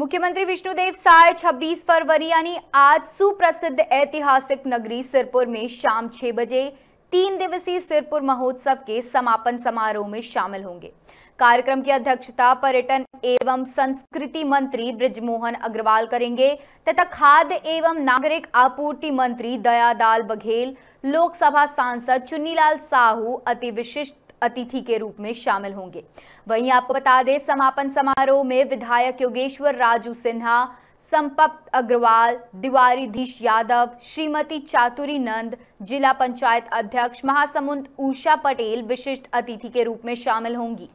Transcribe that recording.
मुख्यमंत्री विष्णुदेव साय 26 फरवरी यानी आज सुप्रसिद्ध ऐतिहासिक नगरी सिरपुर में शाम 6 बजे तीन दिवसीय सिरपुर महोत्सव के समापन समारोह में शामिल होंगे कार्यक्रम की अध्यक्षता पर्यटन एवं संस्कृति मंत्री ब्रजमोहन अग्रवाल करेंगे तथा खाद्य एवं नागरिक आपूर्ति मंत्री दयादाल बघेल लोकसभा सांसद चुन्नीलाल साहू अति विशिष्ट अतिथि के रूप में शामिल होंगे वहीं आपको बता दें समापन समारोह में विधायक योगेश्वर राजू सिन्हा संपत अग्रवाल दिवारीधीश यादव श्रीमती चातुरी नंद जिला पंचायत अध्यक्ष महासमुंद उषा पटेल विशिष्ट अतिथि के रूप में शामिल होंगी